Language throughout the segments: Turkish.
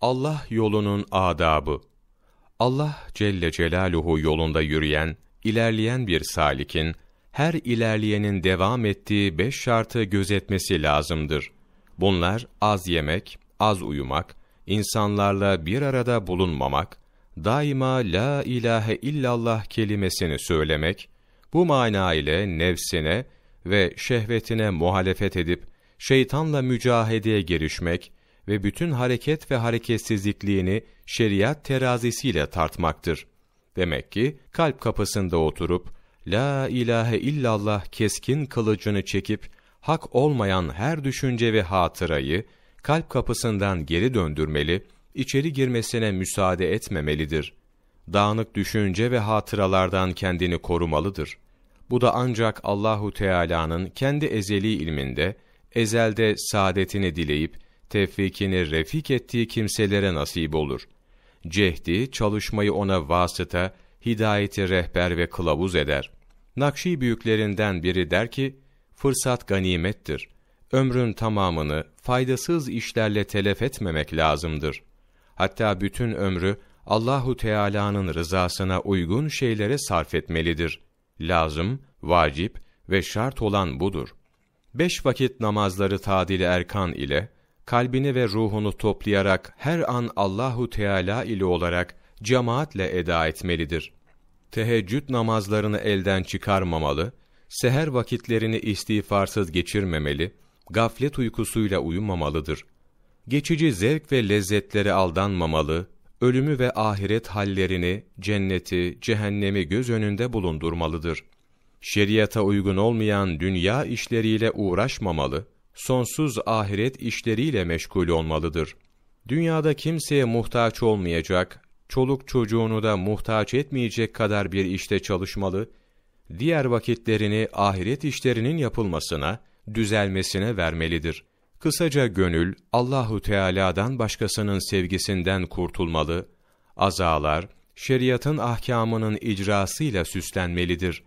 Allah yolunun adabı. Allah Celle Celaluhu yolunda yürüyen, ilerleyen bir salikin, her ilerleyenin devam ettiği beş şartı gözetmesi lazımdır. Bunlar az yemek, az uyumak, insanlarla bir arada bulunmamak, daima la ilahe illallah kelimesini söylemek, bu mana ile nefsine ve şehvetine muhalefet edip şeytanla mücahedeye girişmek ve bütün hareket ve hareketsizlikliğini şeriat terazisiyle tartmaktır. Demek ki kalp kapısında oturup La ilahe illallah keskin kılıcını çekip hak olmayan her düşünce ve hatırayı kalp kapısından geri döndürmeli, içeri girmesine müsaade etmemelidir. Dağınık düşünce ve hatıralardan kendini korumalıdır. Bu da ancak Allahu Teala'nın kendi ezeli ilminde, ezelde saadetini dileyip tevfikini refik ettiği kimselere nasip olur. Cehdi, çalışmayı ona vasıta, hidayeti rehber ve kılavuz eder. Nakşi büyüklerinden biri der ki, fırsat ganimettir. Ömrün tamamını faydasız işlerle telef etmemek lazımdır. Hatta bütün ömrü Allahu Teala'nın rızasına uygun şeylere sarf etmelidir. Lazım, vacip ve şart olan budur. Beş vakit namazları tadil erkan ile, kalbini ve ruhunu toplayarak her an Allahu Teala ile olarak cemaatle eda etmelidir. Teheccüd namazlarını elden çıkarmamalı, seher vakitlerini istiğfarsız geçirmemeli, gaflet uykusuyla uyumamalıdır. Geçici zevk ve lezzetlere aldanmamalı, ölümü ve ahiret hallerini, cenneti, cehennemi göz önünde bulundurmalıdır. Şeriata uygun olmayan dünya işleriyle uğraşmamalı, sonsuz ahiret işleriyle meşgul olmalıdır. Dünyada kimseye muhtaç olmayacak, çoluk çocuğunu da muhtaç etmeyecek kadar bir işte çalışmalı, diğer vakitlerini ahiret işlerinin yapılmasına, düzelmesine vermelidir. Kısaca gönül Allahu Teala'dan başkasının sevgisinden kurtulmalı, azalar, şeriatın ahkamının icrasıyla süslenmelidir.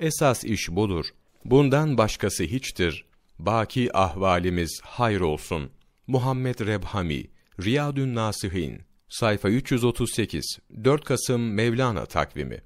Esas iş budur. Bundan başkası hiçtir baki ahvalimiz hayır olsun. Muhammed Rebhami, Riyadun Nasihin, sayfa 338, 4 Kasım Mevlana takvimi.